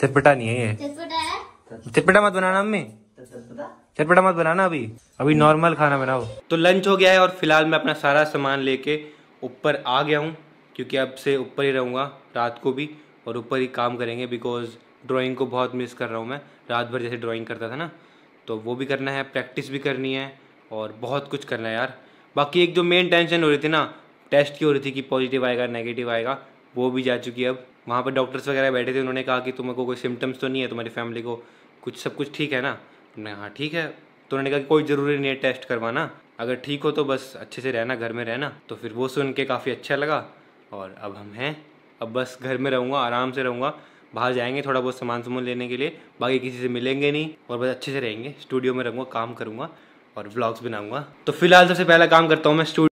चटपटा नहीं है ये चटपटा मत बनाना अम्मी चटपटा मत बनाना अभी अभी नॉर्मल खाना बनाओ तो लंच हो गया है और फिलहाल मैं अपना सारा सामान लेके ऊपर आ गया हूँ क्योंकि अब से ऊपर ही रहूँगा रात को भी और ऊपर ही काम करेंगे बिकॉज ड्राइंग को बहुत मिस कर रहा हूँ मैं रात भर जैसे ड्राइंग करता था ना तो वो भी करना है प्रैक्टिस भी करनी है और बहुत कुछ करना है यार बाकी एक जो मेन टेंशन हो रही थी ना टेस्ट की हो रही थी कि पॉजिटिव आएगा नेगेटिव आएगा वो भी जा चुकी है अब वहाँ पर डॉक्टर्स वगैरह बैठे थे उन्होंने कहा कि तुम्हें को कोई सिम्टम्स तो नहीं है तुम्हारी फैमिली को कुछ सब कुछ ठीक है ना हमने हाँ ठीक है तो उन्होंने कहा कि कोई ज़रूरी नहीं है टेस्ट करवाना अगर ठीक हो तो बस अच्छे से रहना घर में रहना तो फिर वो सुन के काफ़ी अच्छा लगा और अब हम हैं अब बस घर में रहूँगा आराम से रहूँगा बाहर जाएंगे थोड़ा बहुत सामान सामान लेने के लिए बाकी किसी से मिलेंगे नहीं और बस अच्छे से रहेंगे स्टूडियो में रहूँगा काम करूँगा और ब्लॉग्स बनाऊँगा तो फिलहाल सबसे पहला काम करता हूँ मैं स्टूडियो